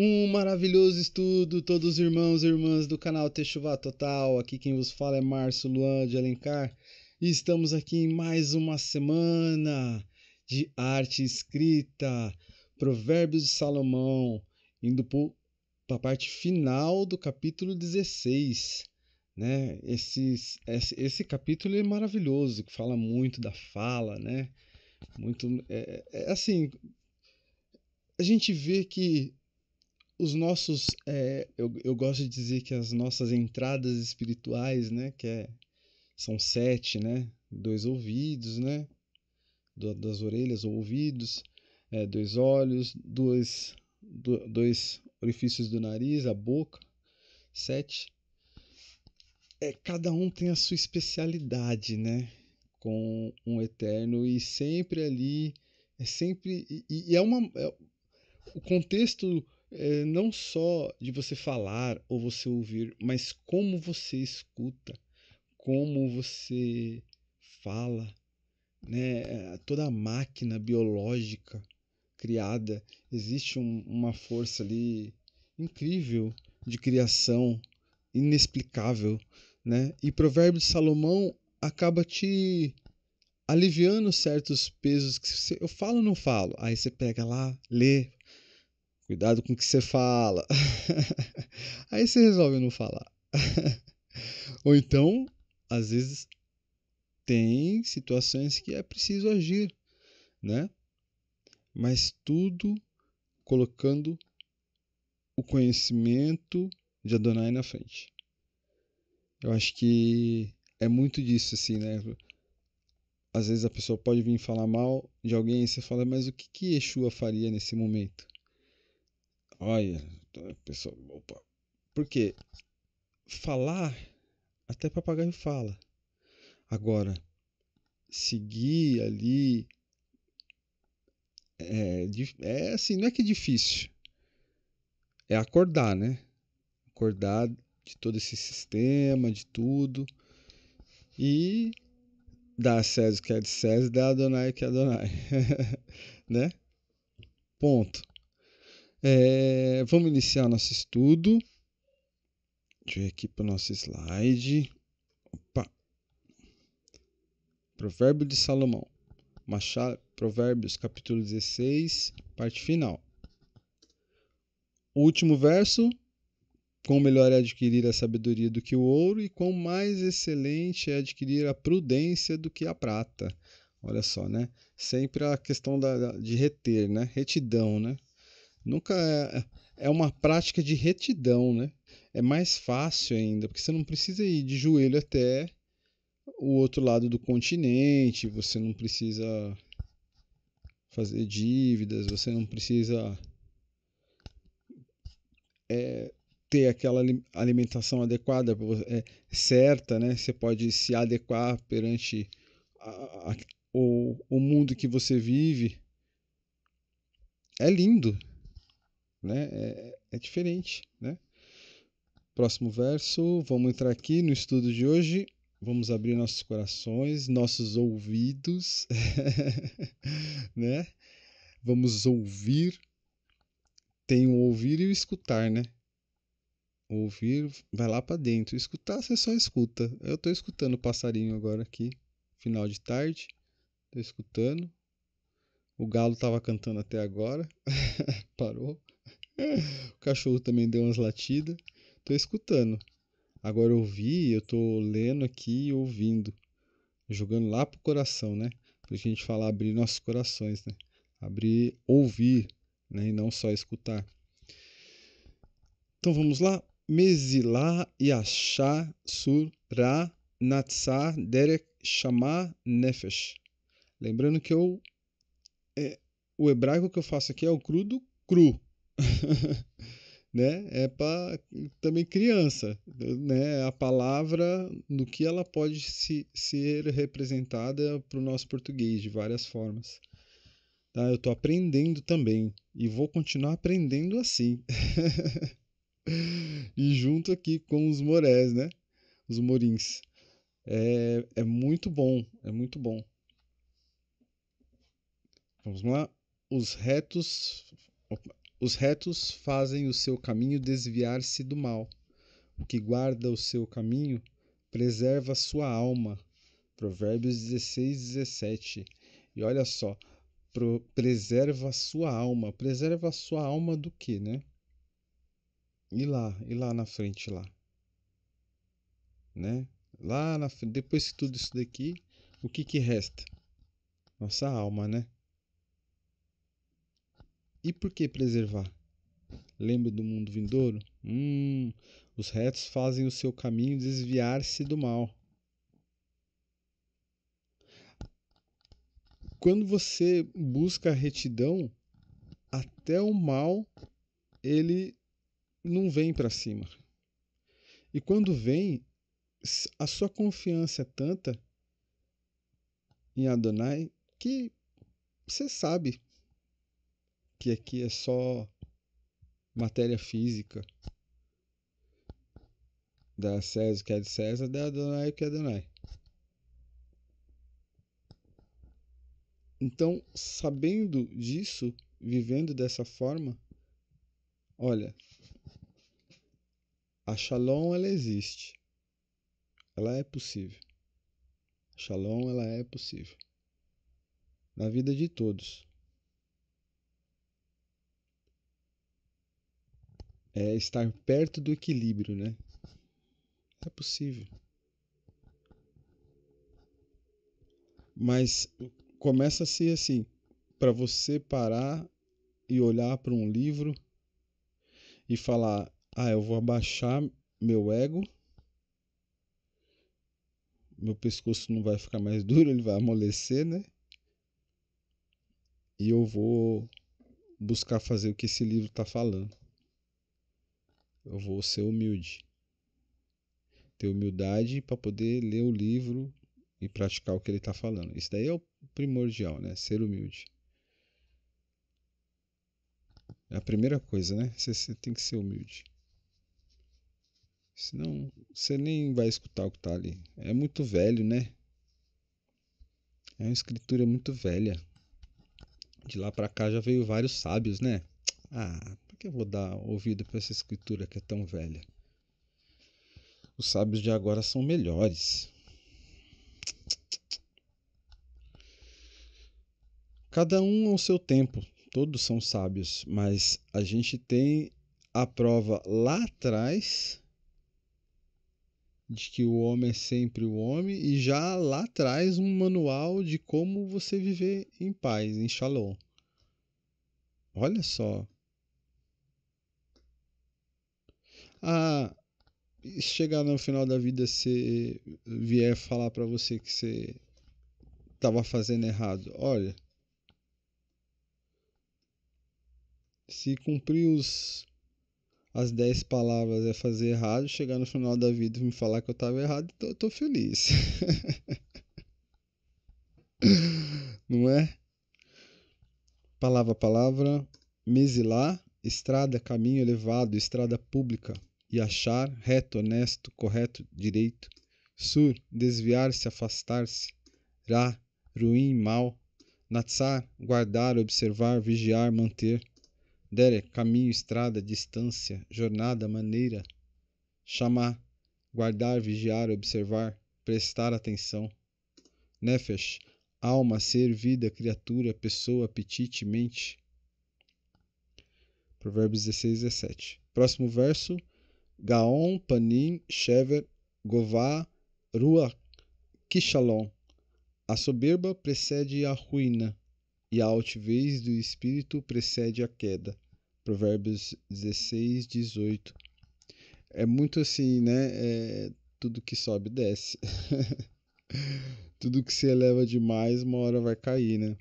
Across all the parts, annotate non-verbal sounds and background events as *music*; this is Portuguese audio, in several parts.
Um maravilhoso estudo, todos os irmãos e irmãs do canal Techuvá Total. Aqui quem vos fala é Márcio Luan de Alencar e estamos aqui em mais uma semana de arte escrita, Provérbios de Salomão, indo para a parte final do capítulo 16. Né? Esse, esse, esse capítulo é maravilhoso, que fala muito da fala, né? Muito, é, é, é assim, a gente vê que os nossos, é, eu, eu gosto de dizer que as nossas entradas espirituais, né, que é, são sete, né, dois ouvidos, né, do, das orelhas ou ouvidos, é, dois olhos, dois, do, dois orifícios do nariz, a boca, sete. É, cada um tem a sua especialidade, né, com um eterno e sempre ali, é sempre, e, e é uma, é, o contexto eh, não só de você falar ou você ouvir, mas como você escuta, como você fala, né? Eh, toda a máquina biológica criada, existe um, uma força ali incrível de criação, inexplicável, né? E Provérbio de Salomão acaba te aliviando certos pesos que você, eu falo ou não falo. Aí você pega lá, lê, Cuidado com o que você fala. *laughs* Aí você resolve não falar. *laughs* Ou então, às vezes, tem situações que é preciso agir, né? Mas tudo colocando o conhecimento de Adonai na frente. Eu acho que é muito disso, assim, né? Às vezes a pessoa pode vir falar mal de alguém e você fala, mas o que, que Yeshua faria nesse momento? Olha, pessoal, opa. Porque falar, até papagaio fala. Agora, seguir ali é, é assim, não é que é difícil. É acordar, né? Acordar de todo esse sistema, de tudo. E dar a César o que é de César, dar a Adonai o que é Adonai. *laughs* né? Ponto. É, vamos iniciar nosso estudo. Deixa eu ir aqui para o nosso slide. Opa! Provérbio de Salomão. Machado, Provérbios, capítulo 16, parte final. O último verso. Quão melhor é adquirir a sabedoria do que o ouro, e quão mais excelente é adquirir a prudência do que a prata. Olha só, né? Sempre a questão da, de reter, né? Retidão, né? Nunca é, é, é uma prática de retidão, né? É mais fácil ainda, porque você não precisa ir de joelho até o outro lado do continente, você não precisa fazer dívidas, você não precisa é, ter aquela alimentação adequada, é, certa, né? Você pode se adequar perante a, a, o, o mundo que você vive. É lindo né? É, é, é diferente, né? Próximo verso, vamos entrar aqui no estudo de hoje. Vamos abrir nossos corações, nossos ouvidos, *laughs* né? Vamos ouvir. Tem o ouvir e o escutar, né? Ouvir vai lá para dentro. Escutar você só escuta. Eu estou escutando o passarinho agora aqui, final de tarde. Estou escutando. O galo estava cantando até agora. *laughs* Parou. *laughs* o cachorro também deu umas latidas. Tô escutando. Agora eu vi, eu tô lendo aqui e ouvindo. Jogando lá pro coração, né? Pra gente falar abrir nossos corações, né? Abrir, ouvir, né? E não só escutar. Então vamos lá. Mesilah Yashá Sur Ra Natsar Derek Nefesh. Lembrando que eu, é, o hebraico que eu faço aqui é o cru do cru. *laughs* né? É para também criança, né? A palavra, no que ela pode se, ser representada para o nosso português de várias formas. Tá? Eu estou aprendendo também e vou continuar aprendendo assim. *laughs* e junto aqui com os morés, né? Os morins. É, é muito bom, é muito bom. Vamos lá. Os retos os retos fazem o seu caminho desviar-se do mal. O que guarda o seu caminho preserva sua alma. Provérbios 16, 17. E olha só, pro, preserva sua alma. Preserva sua alma do que, né? E lá, e lá na frente lá. Né? Lá na depois que tudo isso daqui, o que que resta? Nossa alma, né? E por que preservar? Lembra do mundo vindouro? Hum, os retos fazem o seu caminho desviar-se do mal. Quando você busca a retidão, até o mal ele não vem para cima. E quando vem, a sua confiança é tanta em Adonai que você sabe que aqui é só matéria física da César que é de César, da Adonai que é Adonai. Então, sabendo disso, vivendo dessa forma, olha, a Shalom ela existe. Ela é possível. A Shalom ela é possível. Na vida de todos. é estar perto do equilíbrio, né? É possível. Mas começa a ser assim, para você parar e olhar para um livro e falar: "Ah, eu vou abaixar meu ego. Meu pescoço não vai ficar mais duro, ele vai amolecer, né? E eu vou buscar fazer o que esse livro está falando eu vou ser humilde. Ter humildade para poder ler o livro e praticar o que ele está falando. Isso daí é o primordial, né? Ser humilde. É a primeira coisa, né? Você, tem que ser humilde. Senão, você nem vai escutar o que está ali. É muito velho, né? É uma escritura muito velha. De lá para cá já veio vários sábios, né? Ah, que eu vou dar ouvido para essa escritura que é tão velha? Os sábios de agora são melhores. Cada um ao seu tempo, todos são sábios, mas a gente tem a prova lá atrás de que o homem é sempre o homem e já lá atrás um manual de como você viver em paz, em Shalom. Olha só a chegar no final da vida se vier falar para você que você estava fazendo errado. Olha, se cumprir os as 10 palavras é fazer errado, chegar no final da vida e me falar que eu estava errado, eu tô, tô feliz. *laughs* Não é? Palavra, palavra, mesilá, estrada, caminho elevado, estrada pública e achar reto, honesto, correto, direito. Sur, desviar-se, afastar-se. Ra, ruim, mal. Natsar, guardar, observar, vigiar, manter. Dere, caminho, estrada, distância, jornada, maneira. Chamar, guardar, vigiar, observar, prestar atenção. Nefesh, alma, ser, vida, criatura, pessoa, apetite, mente. Provérbios 16, 17. Próximo verso, Gaon, Panim, Shever, Gová, Rua, Kishalom. A soberba precede a ruína, e a altivez do espírito precede a queda. Provérbios 16, 18. É muito assim, né? É, tudo que sobe, desce. *laughs* tudo que se eleva demais, uma hora vai cair, né?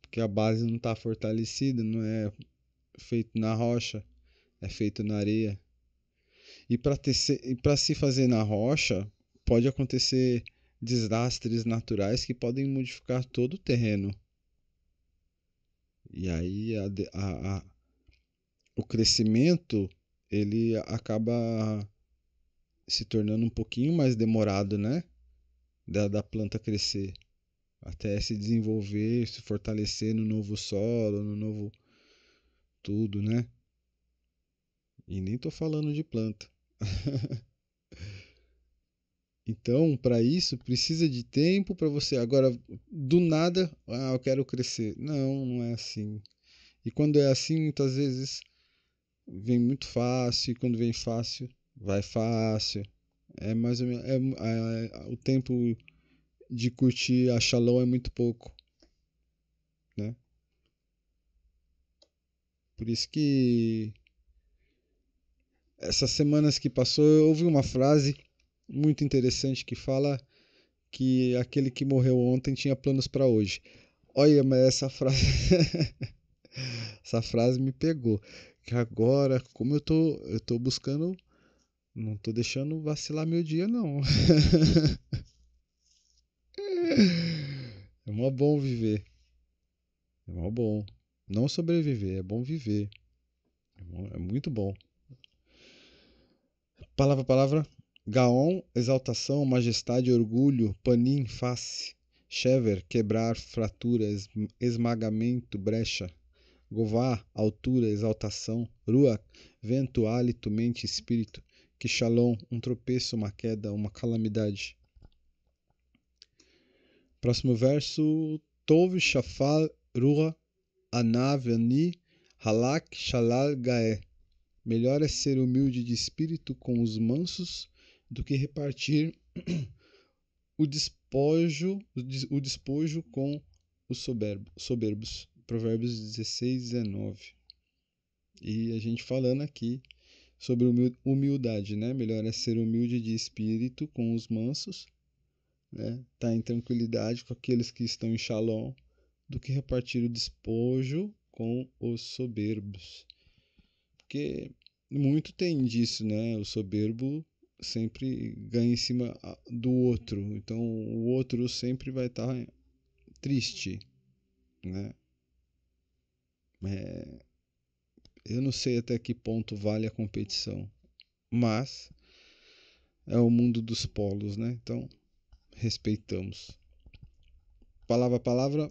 Porque a base não está fortalecida, não é feito na rocha, é feito na areia. E para se fazer na rocha, pode acontecer desastres naturais que podem modificar todo o terreno. E aí a, a, a, o crescimento ele acaba se tornando um pouquinho mais demorado, né? Da, da planta crescer até se desenvolver, se fortalecer no novo solo, no novo tudo, né? E nem tô falando de planta. *laughs* Então, para isso, precisa de tempo para você. Agora, do nada, ah, eu quero crescer. Não, não é assim. E quando é assim, muitas vezes vem muito fácil. E quando vem fácil, vai fácil. É mais ou menos. É, é, é, o tempo de curtir a Shalom é muito pouco. Né? Por isso que essas semanas que passou, eu ouvi uma frase muito interessante que fala que aquele que morreu ontem tinha planos para hoje. Olha, mas essa frase *laughs* essa frase me pegou. Que agora, como eu tô, eu tô buscando não tô deixando vacilar meu dia não. *laughs* é mó bom viver. É mó bom. Não sobreviver, é bom viver. É, é muito bom. Palavra palavra. Gaon, exaltação, majestade, orgulho, panim, face. Shever, quebrar, fratura, esmagamento, brecha. Gová, altura, exaltação. Ruach, vento, hálito, mente, espírito. Kishalom, um tropeço, uma queda, uma calamidade. Próximo verso. Tov, shafal, ruach, anav, ani, halak, shalal, gaé. Melhor é ser humilde de espírito com os mansos do que repartir *clears throat* o despojo, o despojo com os soberbos. Provérbios 16, 19. E a gente falando aqui sobre humildade, né? Melhor é ser humilde de espírito com os mansos, né? Tá em tranquilidade com aqueles que estão em shalom, do que repartir o despojo com os soberbos. Porque muito tem disso, né? O soberbo sempre ganha em cima do outro. Então o outro sempre vai estar tá triste, né? É... eu não sei até que ponto vale a competição, mas é o mundo dos polos, né? Então respeitamos. Palavra a palavra,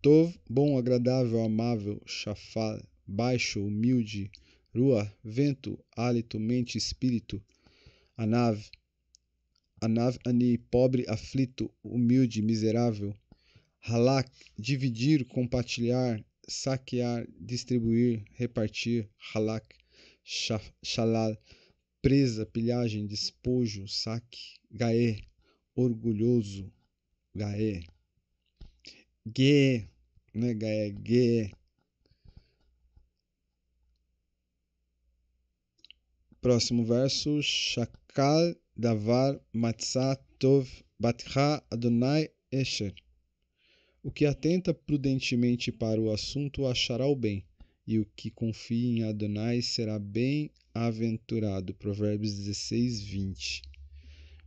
tov, bom, agradável, amável, chafal, baixo, humilde rua, vento, hálito, mente, espírito. A nave. A nave ani, pobre, aflito, humilde, miserável. Halak, dividir, compartilhar, saquear, distribuir, repartir. Halak, shalal, presa, pilhagem, despojo, saque. gaê, orgulhoso. gaê, Gué, né? gaê, gué. Próximo verso. Shakal davar matzah tov Adonai esher. O que atenta prudentemente para o assunto achará o bem, e o que confia em Adonai será bem-aventurado. Provérbios 16, 20.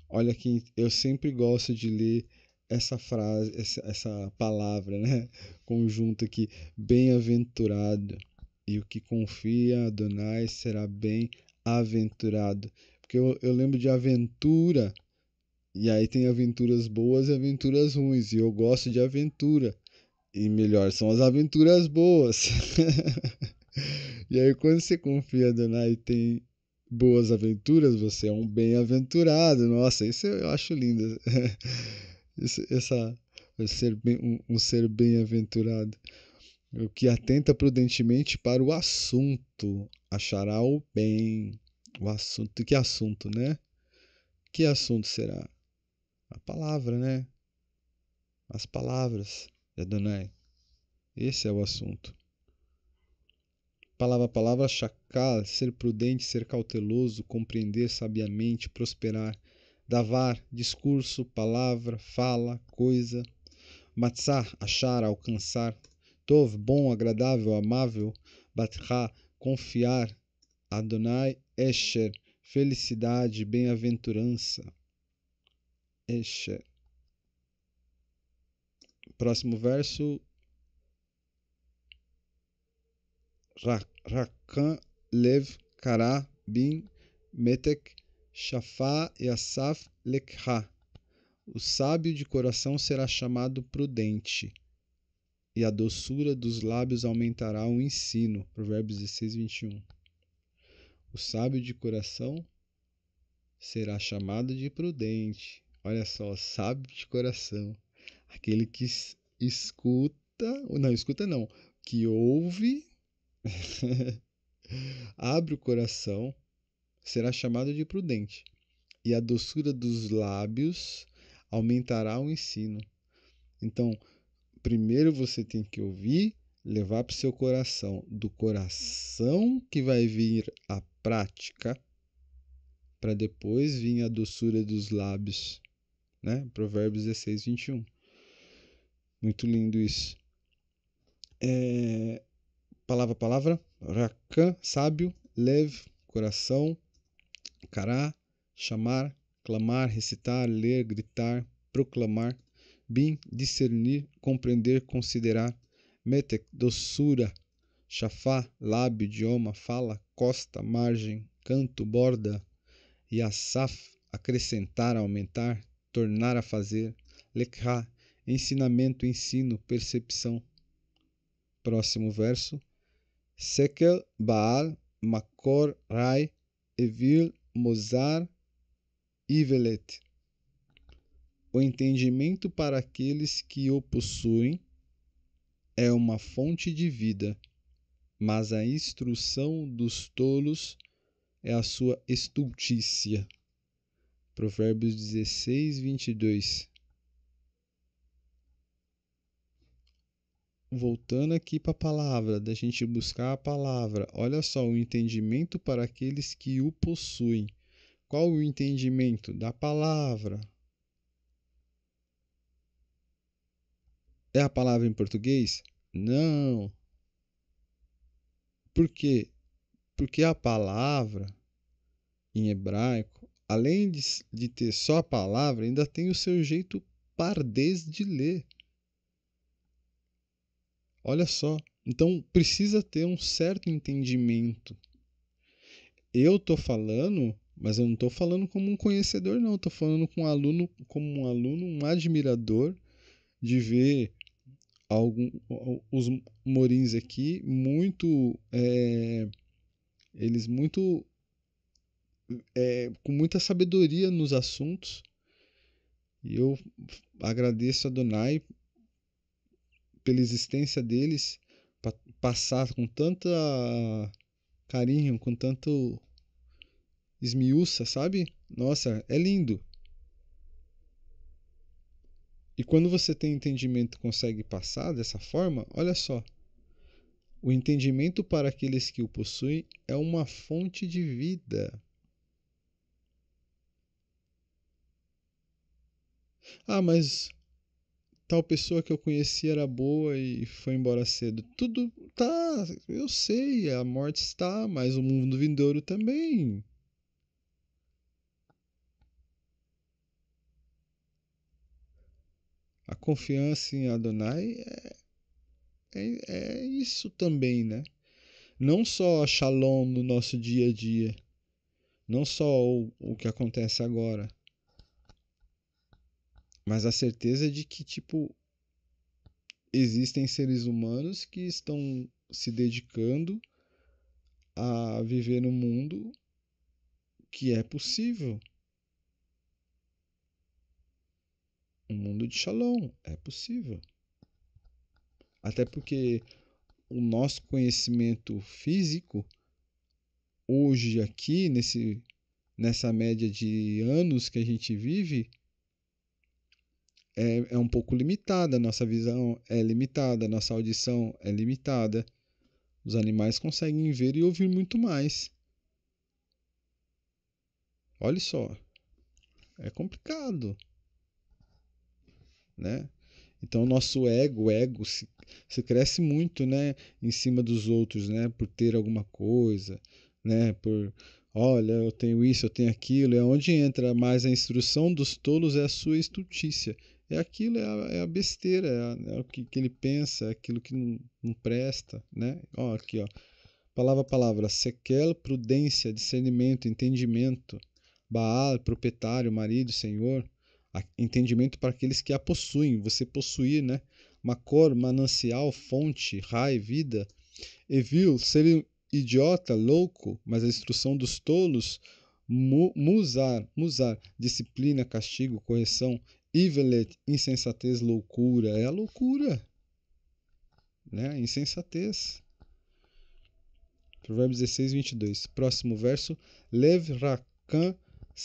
Olha que eu sempre gosto de ler essa frase, essa, essa palavra, né? Conjunta aqui, bem-aventurado. E o que confia em Adonai será bem-aventurado aventurado. Porque eu, eu lembro de aventura, e aí tem aventuras boas e aventuras ruins, e eu gosto de aventura. E melhor são as aventuras boas. *laughs* e aí, quando você confia Adonai e tem boas aventuras, você é um bem-aventurado. Nossa, isso eu acho lindo. Isso, *laughs* essa, ser bem, um, um ser bem-aventurado. O que atenta prudentemente para o assunto, achará o bem. O assunto, que assunto, né? Que assunto será? A palavra, né? As palavras, Adonai. Né, Esse é o assunto. Palavra palavra, chacal, ser prudente, ser cauteloso, compreender sabiamente, prosperar, davar, discurso, palavra, fala, coisa. Matzar, achar, alcançar. Tov, bom, agradável, amável. Batra, confiar, Adonai Esher, felicidade, bem-aventurança. Esher. Próximo verso. Rakan Lev Kara Bin Metek Shafá Asaf Lekha. O sábio de coração será chamado prudente e a doçura dos lábios aumentará o ensino. Provérbios 16, 21. O sábio de coração será chamado de prudente. Olha só, sábio de coração. Aquele que escuta, não, escuta não, que ouve, *laughs* abre o coração, será chamado de prudente. E a doçura dos lábios aumentará o ensino. Então, primeiro você tem que ouvir, levar para o seu coração. Do coração que vai vir a prática, para depois vir a doçura dos lábios. Né? Provérbios 16, 21. Muito lindo isso. É, palavra, palavra. Rakan, sábio, leve, coração. Cará, chamar, clamar, recitar, ler, gritar, proclamar, bem discernir, compreender, considerar, metek, doçura, chafá, lábio, idioma, fala, costa, margem, canto, borda, yassaf, acrescentar, aumentar, tornar a fazer, lekha, ensinamento, ensino, percepção. Próximo verso. Sekel, Baal, Makor, Rai, Evil, Mozar, Ivelet. O entendimento para aqueles que o possuem é uma fonte de vida, mas a instrução dos tolos é a sua estultícia. Provérbios 16, 22. Voltando aqui para a palavra, da gente buscar a palavra. Olha só, o entendimento para aqueles que o possuem. Qual o entendimento? Da palavra. É a palavra em português? Não. Por quê? Porque a palavra em hebraico, além de, de ter só a palavra, ainda tem o seu jeito pardês de ler. Olha só. Então precisa ter um certo entendimento. Eu tô falando, mas eu não tô falando como um conhecedor, não. Estou tô falando com um aluno, como um aluno, um admirador de ver algum, os morins aqui muito é, eles muito é, com muita sabedoria nos assuntos e eu agradeço a Donai pela existência deles para passar com tanta carinho com tanto esmiuça sabe nossa é lindo e quando você tem entendimento e consegue passar dessa forma, olha só. O entendimento para aqueles que o possuem é uma fonte de vida. Ah, mas tal pessoa que eu conheci era boa e foi embora cedo. Tudo tá, eu sei, a morte está, mas o mundo vindouro também. A confiança em Adonai é, é, é isso também, né? Não só shalom no nosso dia a dia, não só o, o que acontece agora, mas a certeza de que, tipo, existem seres humanos que estão se dedicando a viver no mundo que é possível um mundo de shalom. É possível. Até porque o nosso conhecimento físico, hoje aqui, nesse, nessa média de anos que a gente vive, é, é um pouco limitada. nossa visão é limitada, nossa audição é limitada. Os animais conseguem ver e ouvir muito mais. Olha só. É complicado né? Então, o nosso ego, ego se, se cresce muito, né, em cima dos outros, né, por ter alguma coisa, né, por olha, eu tenho isso, eu tenho aquilo, é onde entra mais a instrução dos tolos é a sua estultícia. É aquilo, é a, é a besteira, é, a, é, o que, que ele pensa, é aquilo que não, não presta, né? Ó, aqui, ó. Palavra a palavra, sequel, prudência, discernimento, entendimento, Baal, proprietário, marido, senhor, entendimento para aqueles que a possuem. Você possuir, né? Macor, manancial, fonte, rai, vida. Evil, ser idiota, louco, mas a instrução dos tolos. Mu, musar, musar, disciplina, castigo, correção. Ivelet, é insensatez, loucura. É a loucura. Né? insensatez. Provérbios 16, 22. Próximo verso. Lev rakan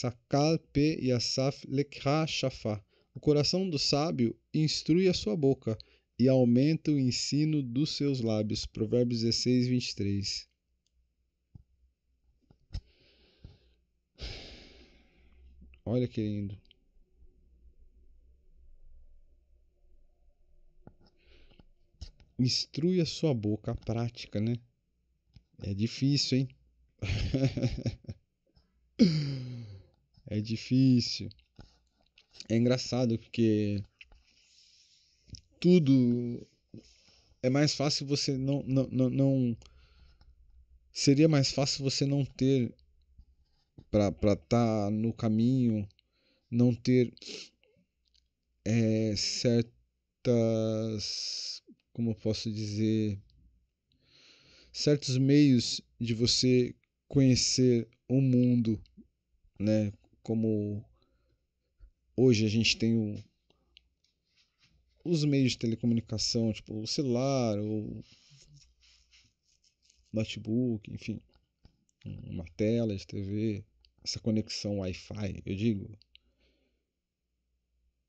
Sakal pe yasaf lekha shafá. O coração do sábio instrui a sua boca e aumenta o ensino dos seus lábios. Provérbios 16, 23. Olha que lindo. Instrui a sua boca a prática, né? É difícil, hein? *laughs* é difícil. É engraçado porque tudo é mais fácil você não não, não, não seria mais fácil você não ter para estar tá no caminho, não ter é, certas. Como eu posso dizer? Certos meios de você conhecer o mundo, né? como hoje a gente tem o, os meios de telecomunicação, tipo o celular, o notebook, enfim, uma tela de TV, essa conexão Wi-Fi, eu digo,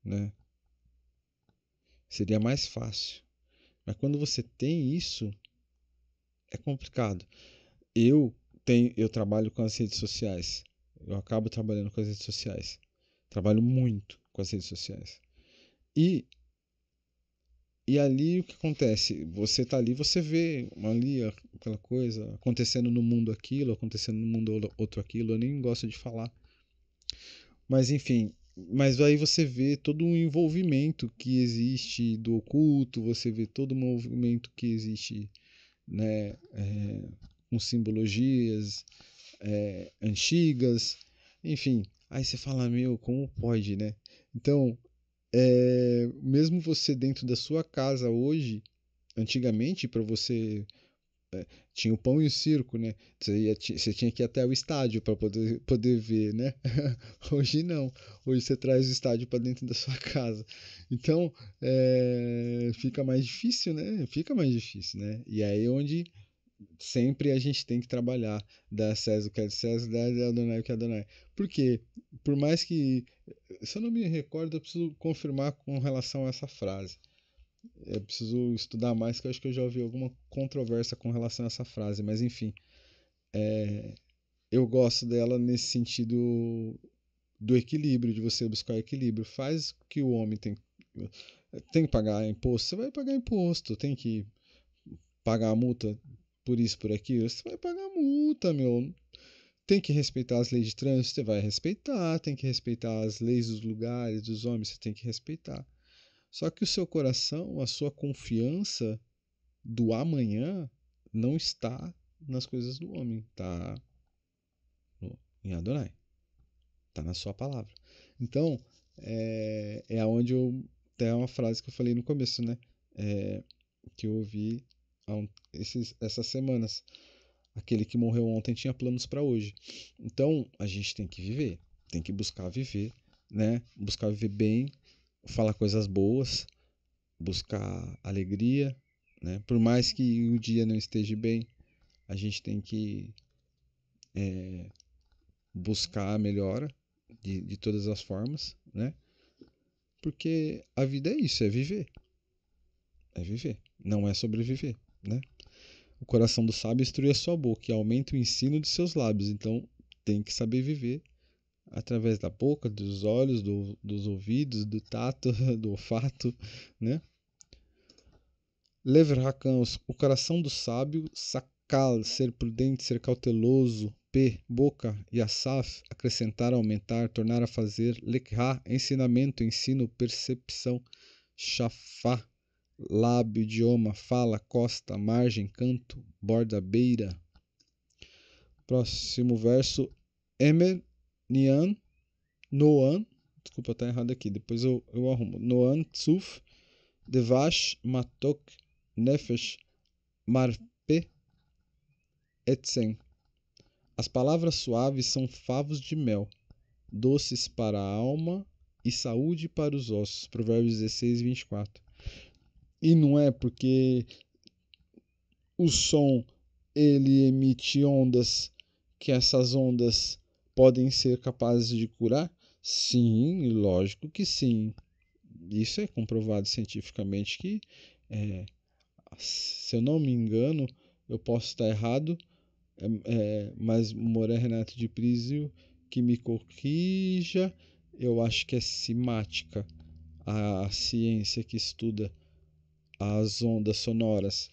né? Seria mais fácil. Mas quando você tem isso, é complicado. Eu tenho, eu trabalho com as redes sociais. Eu acabo trabalhando com as redes sociais. Trabalho muito com as redes sociais. E e ali o que acontece? Você tá ali, você vê ali aquela coisa acontecendo no mundo aquilo, acontecendo no mundo outro aquilo. Eu nem gosto de falar. Mas enfim, mas aí você vê todo o um envolvimento que existe do oculto, você vê todo o um movimento que existe, né, é, com simbologias, é, antigas, enfim. Aí você fala, meu, como pode, né? Então, é, mesmo você dentro da sua casa hoje, antigamente, para você. É, tinha o pão e o circo, né? Você, ia, você tinha que ir até o estádio para poder, poder ver, né? *laughs* hoje não. Hoje você traz o estádio para dentro da sua *laughs* casa. Então, é, fica mais difícil, né? Fica mais difícil, né? E aí é onde sempre a gente tem que trabalhar da César o que é de César, da Adonai o que é Adonai. Porque, por mais que. Se eu não me recordo, eu preciso confirmar com relação a essa frase. Eu preciso estudar mais, que eu acho que eu já ouvi alguma controvérsia com relação a essa frase, mas enfim. É, eu gosto dela nesse sentido do equilíbrio, de você buscar equilíbrio. Faz que o homem tem, tem que pagar imposto, você vai pagar imposto, tem que pagar a multa, por isso, por aquilo, você vai pagar multa, meu. Tem que respeitar as leis de trânsito, você vai respeitar. Tem que respeitar as leis dos lugares, dos homens, você tem que respeitar. Só que o seu coração, a sua confiança do amanhã não está nas coisas do homem, está em Adonai, está na sua palavra. Então, é, é onde eu. Até uma frase que eu falei no começo, né? É, que eu ouvi esses, essas semanas. Aquele que morreu ontem tinha planos para hoje. Então a gente tem que viver, tem que buscar viver, né? Buscar viver bem, falar coisas boas, buscar alegria, né? Por mais que o dia não esteja bem, a gente tem que é, buscar a melhora de, de todas as formas, né? Porque a vida é isso, é viver. É viver, não é sobreviver né? O coração do sábio é instrui a sua boca e aumenta o ensino de seus lábios. Então, tem que saber viver através da boca, dos olhos, do, dos ouvidos, do tato, *laughs* do olfato, né? Lever Hakan, o coração do sábio, Sakal, ser prudente, ser cauteloso, P, boca, e Asaf, acrescentar, aumentar, tornar a fazer, Lekha, ensinamento, ensino, percepção, Shafá, lábio, idioma, fala, costa, margem, canto, borda, beira. Próximo verso, Emer, Nian, Noan, desculpa, tá errado aqui, depois eu, eu arrumo. Noan, Tsuf, Devash, Matok, Nefesh, Marpe, Etzen. As palavras suaves são favos de mel, doces para a alma e saúde para os ossos. Provérbios 16, 24 e não é porque o som ele emite ondas que essas ondas podem ser capazes de curar? Sim, lógico que sim. Isso é comprovado cientificamente que, é, se eu não me engano, eu posso estar errado, é, é, mas Moré Renato de Prísio que me corrija, eu acho que é simática a ciência que estuda as ondas sonoras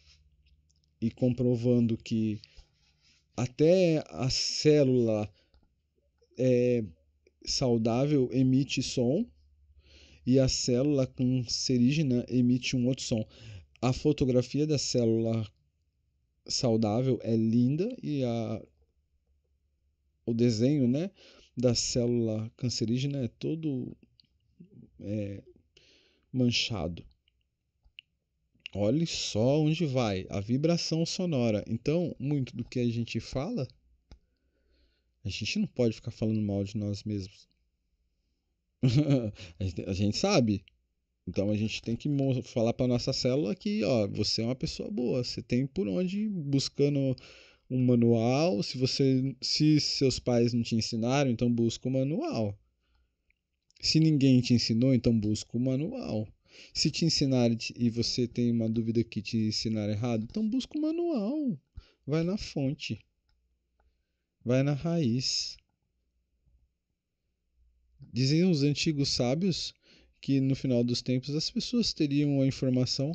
e comprovando que até a célula é, saudável emite som e a célula cancerígena né, emite um outro som. A fotografia da célula saudável é linda e a, o desenho né, da célula cancerígena né, é todo é, manchado. Olhe só onde vai a vibração sonora. Então, muito do que a gente fala, a gente não pode ficar falando mal de nós mesmos. *laughs* a gente sabe. Então a gente tem que falar para nossa célula que, ó, você é uma pessoa boa, você tem por onde ir buscando um manual, se você se seus pais não te ensinaram, então busca o manual. Se ninguém te ensinou, então busca o manual. Se te ensinaram e você tem uma dúvida que te ensinaram errado, então busca o manual. Vai na fonte. Vai na raiz. Dizem os antigos sábios que no final dos tempos as pessoas teriam a informação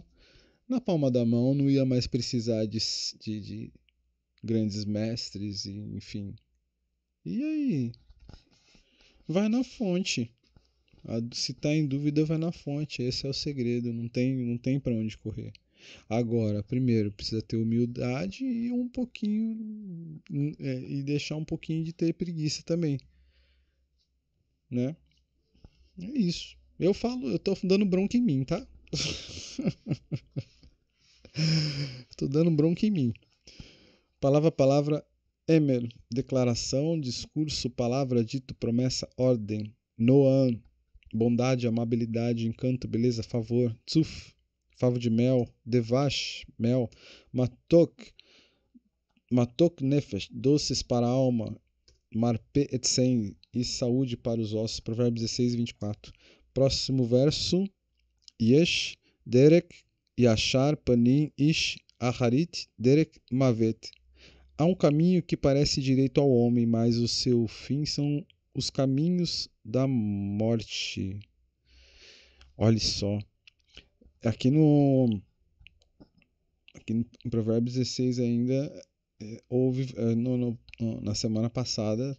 na palma da mão, não ia mais precisar de, de, de grandes mestres, e, enfim. E aí? Vai na fonte. Se está em dúvida, vai na fonte. Esse é o segredo. Não tem, não tem para onde correr. Agora, primeiro, precisa ter humildade e um pouquinho hum, é, e deixar um pouquinho de ter preguiça também, né? É isso. Eu falo, eu tô dando bronca em mim, tá? *laughs* tô dando bronca em mim. Palavra palavra, Emel, declaração, discurso, palavra, dito, promessa, ordem. Noan, bondade, amabilidade, encanto, beleza, favor, tsuf, favo de mel, devash, mel, matok, matok nefesh, doces para a alma, marpe etzen, e saúde para os ossos. Provérbios 16, 24. Próximo verso, yesh, derek, yashar, panim, ish, aharit, derek, mavet. Há um caminho que parece direito ao homem, mas o seu fim são os caminhos da morte. Olhe só. Aqui no. Aqui no Provérbios 16 ainda é, houve. É, no, no, na semana passada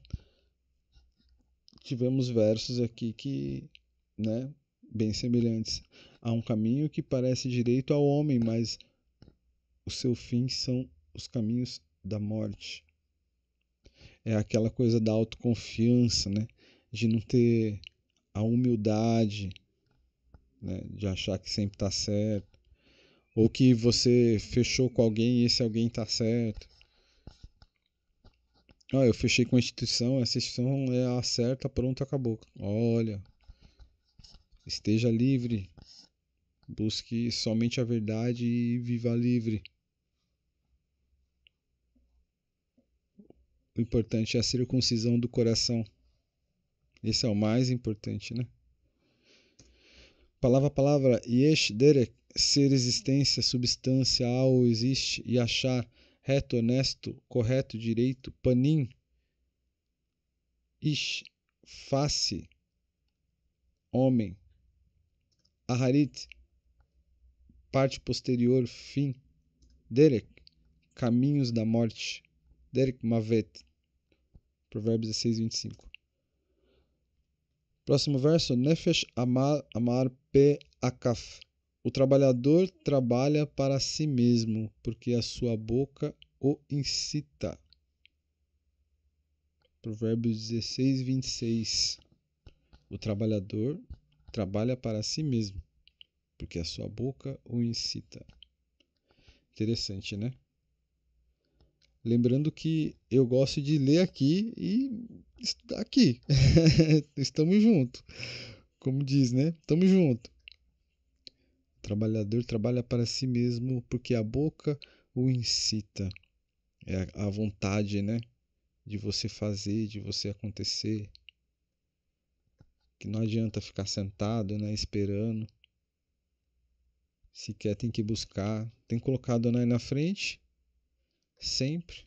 tivemos versos aqui que. né? Bem semelhantes. Há um caminho que parece direito ao homem, mas o seu fim são os caminhos da morte. É aquela coisa da autoconfiança, né? de não ter a humildade né, de achar que sempre está certo, ou que você fechou com alguém e esse alguém está certo. Ah, eu fechei com a instituição, essa instituição é a certa, pronto, acabou. Olha, esteja livre, busque somente a verdade e viva livre. O importante é a circuncisão do coração. Esse é o mais importante, né? Palavra a palavra, yesh derek, ser existência, substância, ao existe, e achar reto, honesto, correto, direito, panim, ish, face, homem, aharit, parte posterior, fim, derek, caminhos da morte, derek mavet, provérbios 16, 25. Próximo verso. Nefesh amar, amar pe akaf. O trabalhador trabalha para si mesmo, porque a sua boca o incita. Provérbios 16, 26. O trabalhador trabalha para si mesmo, porque a sua boca o incita. Interessante, né? Lembrando que eu gosto de ler aqui e estudar aqui. *laughs* Estamos juntos. Como diz, né? Estamos juntos. O trabalhador trabalha para si mesmo porque a boca o incita. É a vontade, né? De você fazer, de você acontecer. Que não adianta ficar sentado, né? Esperando. Se quer, tem que buscar. Tem colocado a né, na frente sempre.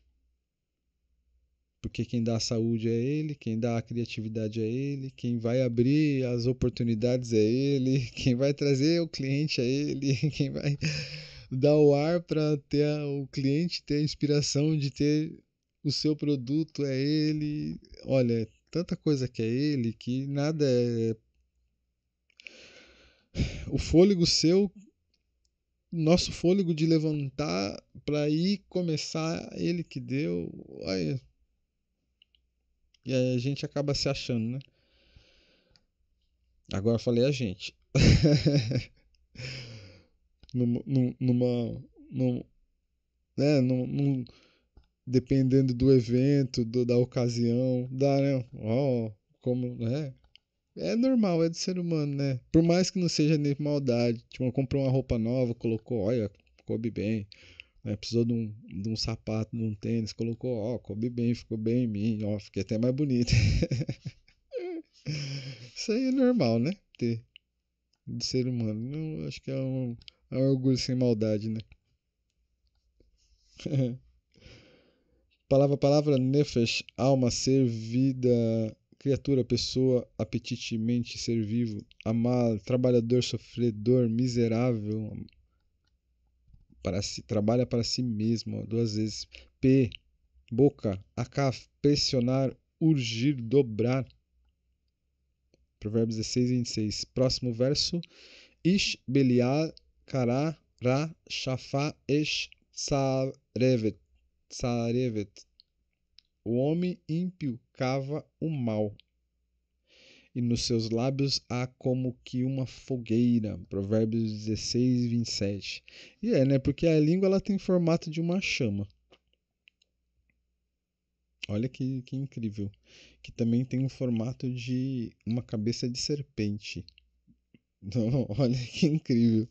Porque quem dá a saúde é ele, quem dá a criatividade é ele, quem vai abrir as oportunidades é ele, *laughs* quem vai trazer o cliente é ele, *laughs* quem vai dar o ar para ter o cliente ter a inspiração de ter o seu produto é ele. Olha, é tanta coisa que é ele que nada é, é o fôlego seu nosso fôlego de levantar para ir começar, ele que deu. Aí. E aí a gente acaba se achando, né? Agora falei a gente. *laughs* numa, numa, né, num, num, dependendo do evento, do, da ocasião, dá, né? Ó, oh, como, né? é normal, é de ser humano, né? Por mais que não seja nem maldade. Tipo, comprou uma roupa nova, colocou, olha, coube bem. Né? Precisou de um, de um sapato, de um tênis, colocou, ó, coube bem, ficou bem em mim, ó, fiquei até mais bonito. *laughs* Isso aí é normal, né? Ter de ser humano. Não, acho que é um, é um orgulho sem maldade, né? *laughs* palavra, palavra, nefesh, alma, ser, vida, criatura, pessoa, apetite, mente, ser vivo, amar, trabalhador, sofredor, miserável, para si, trabalha para si mesmo, duas vezes. P, boca, acaf, pressionar, urgir, dobrar. Provérbios 16, 26. Próximo verso. Ish, Belial, Kará, Ra, shafa, Esh, Sarevet. Sarevet o homem ímpio cava o mal, e nos seus lábios há como que uma fogueira. Provérbios 16, 27. E é, né? Porque a língua ela tem formato de uma chama. Olha que, que incrível. Que também tem um formato de uma cabeça de serpente. Então, *laughs* olha que incrível.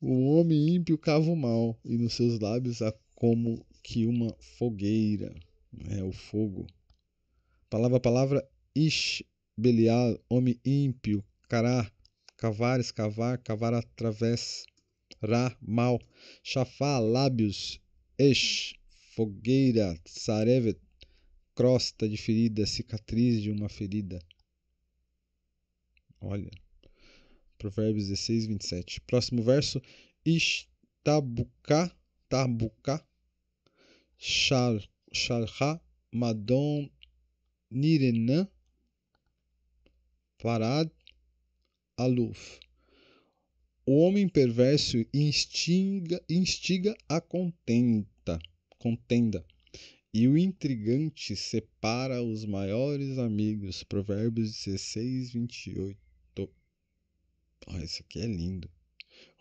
O homem ímpio cava o mal, e nos seus lábios há como que uma fogueira é o fogo. Palavra a palavra, ish, Belial, homem ímpio, cará, cavares, cavar, cavar através, ra, mal, chafá, lábios, esh, fogueira, sarevet, crosta de ferida, cicatriz de uma ferida. Olha. Provérbios 16, 27. Próximo verso. Ishtabuká, tabuká, shal, Sharha Madon Nirenan parad Aluf. O homem perverso instiga, instiga a contenta, contenda, e o intrigante separa os maiores amigos. Provérbios 16, 28. Oh, isso aqui é lindo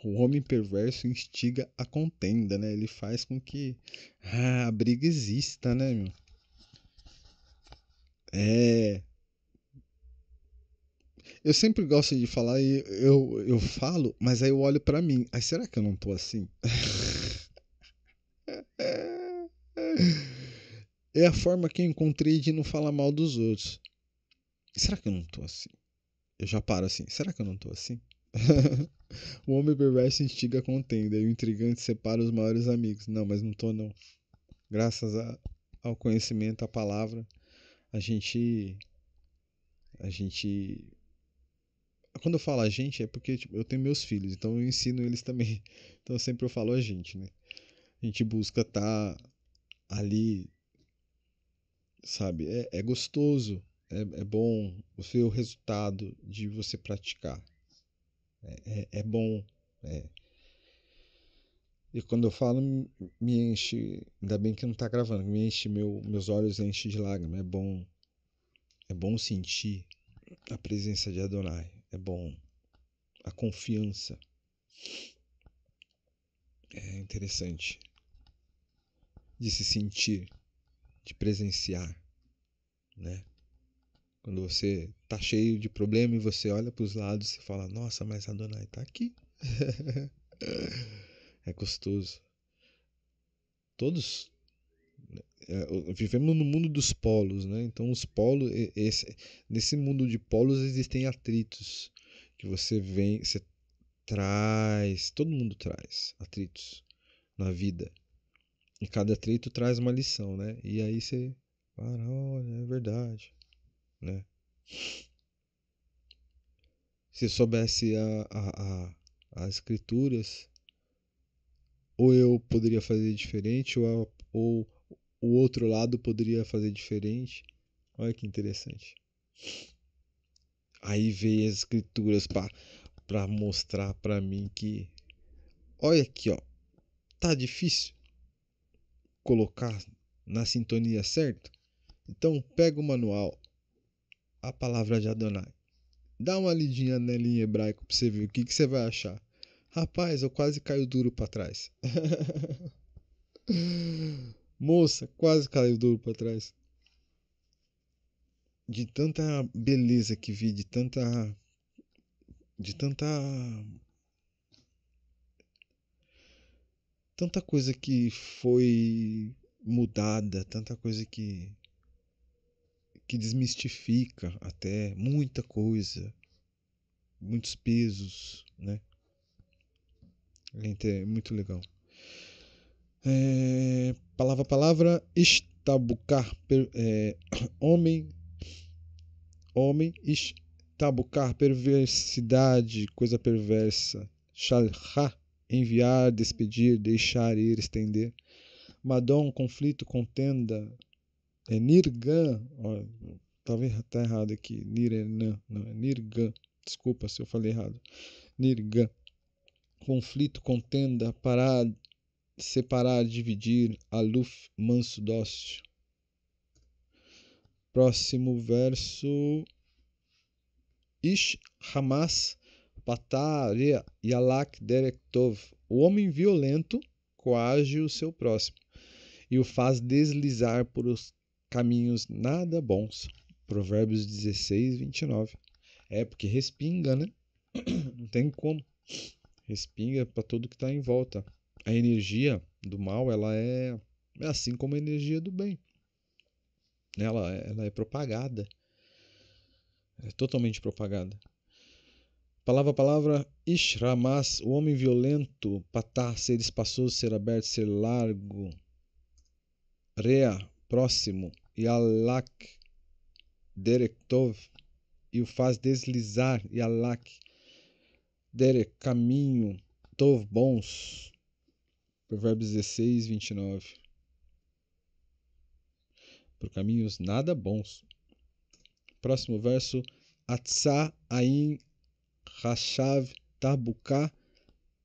o homem perverso instiga a contenda, né? Ele faz com que ah, a briga exista, né, meu? É. Eu sempre gosto de falar e eu, eu falo, mas aí eu olho para mim. Aí será que eu não tô assim? *laughs* é a forma que eu encontrei de não falar mal dos outros. Será que eu não tô assim? Eu já paro assim. Será que eu não tô assim? *laughs* o homem perverso instiga a contenda e o intrigante separa os maiores amigos. Não, mas não tô não. Graças a, ao conhecimento, à palavra, a gente a gente quando eu falo a gente é porque tipo, eu tenho meus filhos, então eu ensino eles também. *laughs* Então sempre eu falo a gente, né? A gente busca estar tá ali sabe? É, é gostoso, é, é bom o o resultado de você praticar. É, é, é bom. É. E quando eu falo, me enche. Ainda bem que não está gravando, me enche, meu, meus olhos enchem de lágrimas. É bom. É bom sentir a presença de Adonai. É bom. A confiança. É interessante. De se sentir, de presenciar, né? Quando você tá cheio de problema e você olha para os lados e fala: Nossa, mas Adonai está aqui. *laughs* é gostoso. Todos né, é, vivemos no mundo dos polos, né? Então os polos, esse, nesse mundo de polos existem atritos que você vem, você traz, todo mundo traz atritos na vida. E cada atrito traz uma lição, né? E aí você para, olha, é verdade né? Se soubesse a, a, a, as escrituras, ou eu poderia fazer diferente, ou, a, ou o outro lado poderia fazer diferente. Olha que interessante. Aí veio as escrituras para mostrar para mim que olha aqui, ó. Tá difícil colocar na sintonia certo? Então pega o manual, a palavra de Adonai. Dá uma lidinha nela em hebraico pra você ver o que, que você vai achar. Rapaz, eu quase caio duro para trás. *laughs* Moça, quase caiu duro para trás. De tanta beleza que vi, de tanta. De tanta. Tanta coisa que foi mudada, tanta coisa que que desmistifica até muita coisa, muitos pesos, né? É, é muito legal. É, palavra a palavra, estabucar, é, *coughs* homem, homem, estabucar, perversidade, coisa perversa, shalha, enviar, despedir, deixar ir, estender, madon, conflito, contenda, é Nirgan. talvez tá errado aqui. Nirenan. Não, é Nirgan. Desculpa se eu falei errado. Nirgan. Conflito, contenda, parar, separar, dividir. Aluf, manso, dócil. Próximo verso. Ish Hamas Pataria Yalak Derektov. O homem violento coage o seu próximo e o faz deslizar por, os, caminhos nada bons. Provérbios 16, 29. É porque respinga, né? *coughs* Não tem como. Respinga para tudo que está em volta. A energia do mal, ela é, é assim como a energia do bem. Ela, é, ela é propagada. É totalmente propagada. Palavra a palavra, Ishramas, o homem violento, patá, ser espaçoso, ser aberto, ser largo. Rea, próximo. Yalak Derektov e o faz deslizar Yalak Derek caminho Tov bons. Provérbios 16, 29. Por caminhos nada bons. Próximo verso. Atsa Ain Rashav Tabuka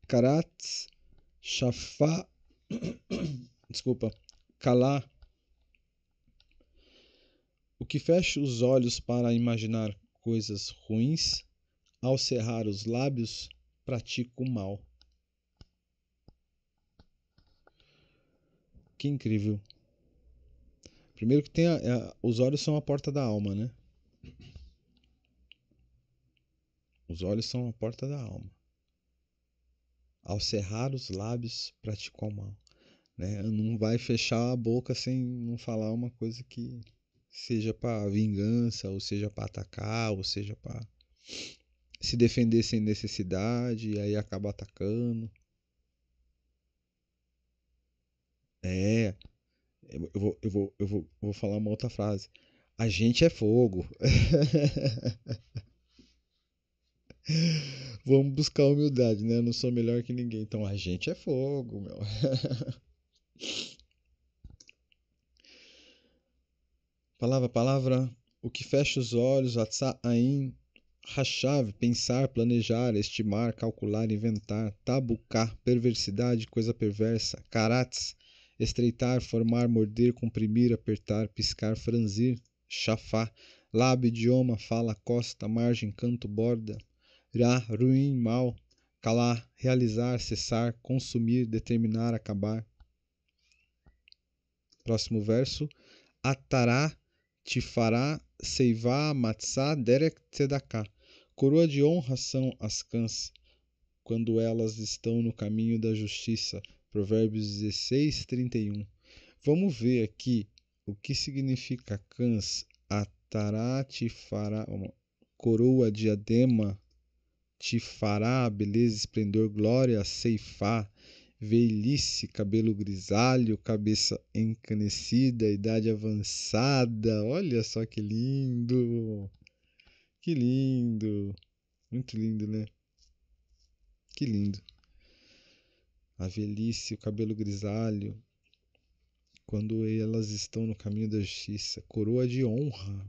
Karat Shafa *coughs* Desculpa. Kalá o que fecha os olhos para imaginar coisas ruins, ao cerrar os lábios, pratica o mal. Que incrível. Primeiro que tem a, é a, os olhos são a porta da alma, né? Os olhos são a porta da alma. Ao cerrar os lábios, praticou mal. Né? Não vai fechar a boca sem não falar uma coisa que seja para vingança, ou seja para atacar, ou seja para se defender sem necessidade e aí acaba atacando. É, eu vou, eu vou, eu vou, eu vou falar uma outra frase. A gente é fogo. *laughs* Vamos buscar humildade, né? Eu não sou melhor que ninguém. Então a gente é fogo, meu. *laughs* Palavra palavra, o que fecha os olhos, atza'ain, rachave, pensar, planejar, estimar, calcular, inventar, tabucar, perversidade, coisa perversa, karats, estreitar, formar, morder, comprimir, apertar, piscar, franzir, chafá, lábio, idioma, fala, costa, margem, canto, borda, ra, ruim, mal, calar, realizar, cessar, consumir, determinar, acabar. Próximo verso, atará, te fará seivá matzá derek tzedaká. Coroa de honra são as cãs, quando elas estão no caminho da justiça. Provérbios 16, 31. Vamos ver aqui o que significa cãs. Atará te fará, coroa, diadema, te fará beleza, esplendor, glória, ceifá velhice cabelo grisalho cabeça encanecida idade avançada olha só que lindo que lindo muito lindo né que lindo a velhice o cabelo grisalho quando elas estão no caminho da justiça coroa de honra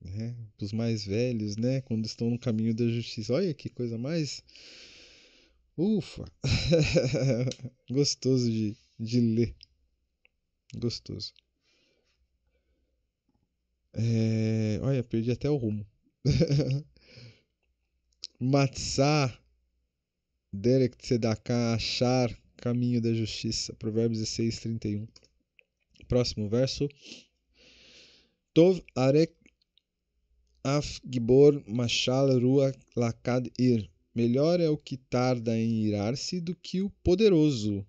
né? os mais velhos, né? Quando estão no caminho da justiça. Olha que coisa mais Ufa! *laughs* Gostoso de, de ler. Gostoso. É... Olha, perdi até o rumo. *laughs* Matsá, Derek Tzedaká, achar caminho da justiça. Provérbios 16, 31. Próximo verso. Tov arek af gibor mashal ruach lakad ir. Melhor é o que tarda em irar-se do que o poderoso,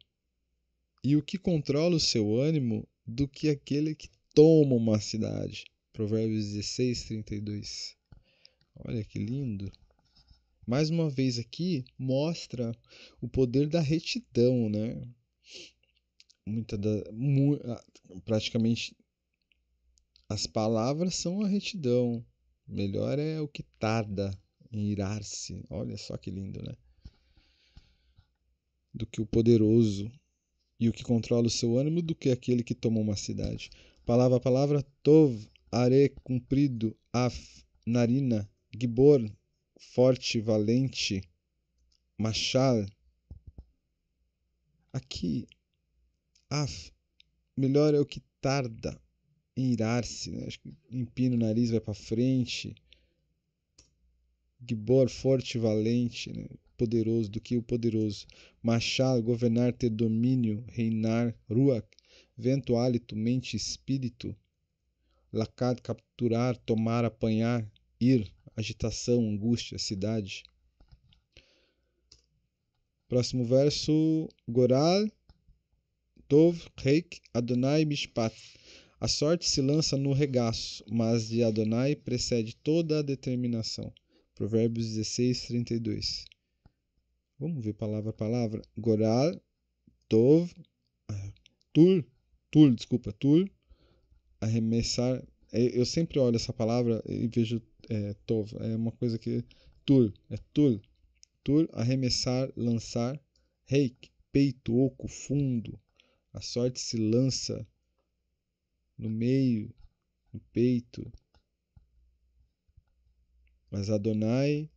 e o que controla o seu ânimo do que aquele que toma uma cidade. Provérbios 16, 32. Olha que lindo! Mais uma vez aqui mostra o poder da retidão, né? Muita da, mu, praticamente as palavras são a retidão. Melhor é o que tarda em irar-se. Olha só que lindo, né? Do que o poderoso e o que controla o seu ânimo, do que aquele que tomou uma cidade. Palavra a palavra, tov, are, cumprido, af, narina, gibor, forte, valente, machal. Aqui, af, melhor é o que tarda em irar-se, né? Acho que empina o nariz, vai para frente Gibor, forte valente, né? poderoso do que o poderoso. Machar, governar, ter domínio, reinar. Ruach, vento, hálito, mente, espírito. Lacat, capturar, tomar, apanhar. Ir, agitação, angústia, cidade. Próximo verso. Goral, Tov, Reik, Adonai, Mishpat. A sorte se lança no regaço, mas de Adonai precede toda a determinação. Provérbios 16, 32. Vamos ver palavra a palavra. Goral, Tov, Tur, Tur, desculpa, Tur, arremessar. É, eu sempre olho essa palavra e vejo é, Tov, é uma coisa que. Tur, é Tur. Tur, arremessar, lançar. Reik, peito, oco, fundo. A sorte se lança no meio, no peito. Mas Adonai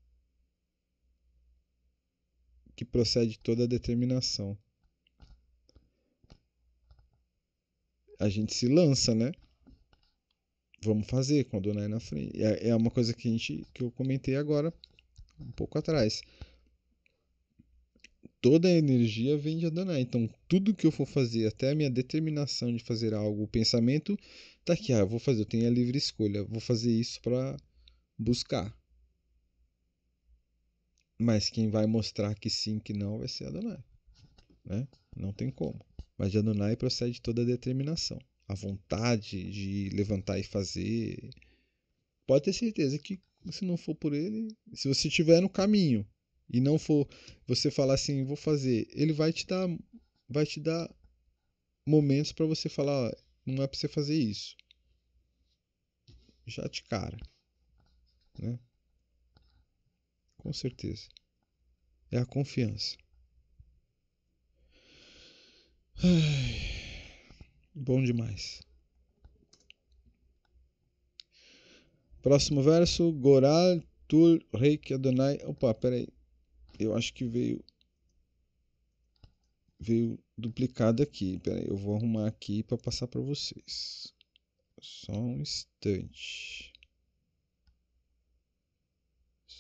que procede toda a determinação. A gente se lança, né? Vamos fazer com Adonai na frente. É, é uma coisa que, a gente, que eu comentei agora, um pouco atrás. Toda a energia vem de Adonai. Então, tudo que eu for fazer, até a minha determinação de fazer algo, o pensamento, tá aqui. Ah, vou fazer, eu tenho a livre escolha. Vou fazer isso para buscar mas quem vai mostrar que sim, que não, vai ser Adonai. Né? Não tem como. Mas de Adonai procede toda a determinação. A vontade de levantar e fazer. Pode ter certeza que se não for por ele, se você estiver no caminho e não for você falar assim, vou fazer, ele vai te dar vai te dar momentos para você falar, não é para você fazer isso. Já de cara, né? Com certeza. É a confiança. Ai, bom demais. Próximo verso. Goral tul reik Adonai. Opa, peraí. Eu acho que veio. Veio duplicado aqui. Peraí, eu vou arrumar aqui para passar para vocês. Só um instante.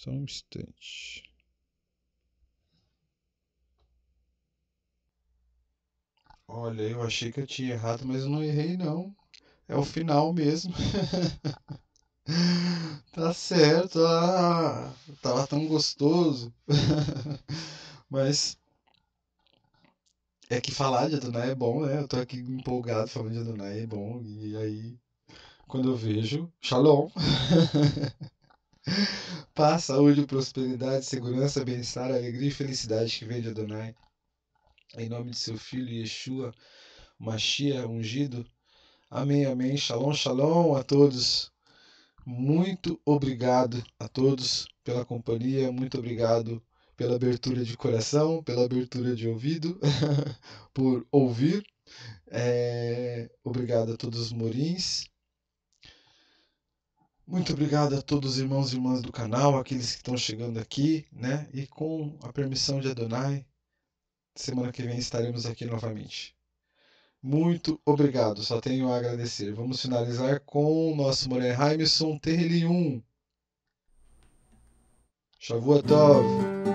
Só um instante. Olha, eu achei que eu tinha errado, mas não errei não. É o final mesmo. *laughs* tá certo. Ah, tava tão gostoso. *laughs* mas é que falar de Adonai é bom, né? Eu tô aqui empolgado falando de Adonai é bom. E aí, quando eu vejo, shalom. *laughs* *laughs* Paz, saúde, prosperidade, segurança, bem-estar, alegria e felicidade que vem de Adonai. Em nome de seu filho Yeshua, Mashiach ungido. Amém, amém. Shalom, shalom a todos. Muito obrigado a todos pela companhia, muito obrigado pela abertura de coração, pela abertura de ouvido, *laughs* por ouvir. É... Obrigado a todos os morins muito obrigado a todos os irmãos e irmãs do canal, aqueles que estão chegando aqui, né? E com a permissão de Adonai, semana que vem estaremos aqui novamente. Muito obrigado, só tenho a agradecer. Vamos finalizar com o nosso Moré Raimson Terrelium. Shavuot Tov.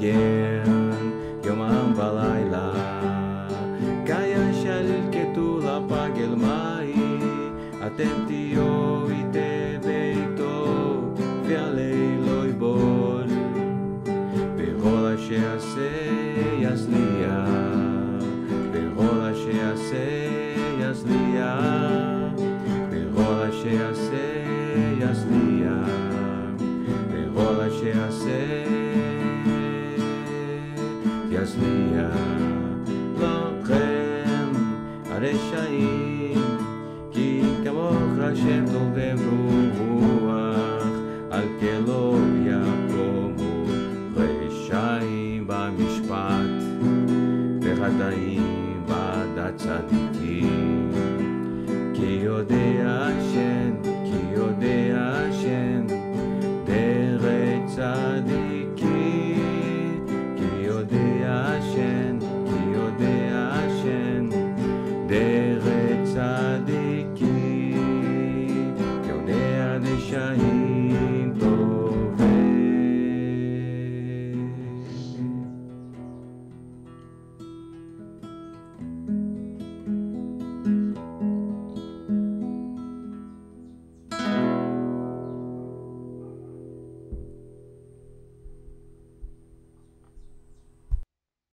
again.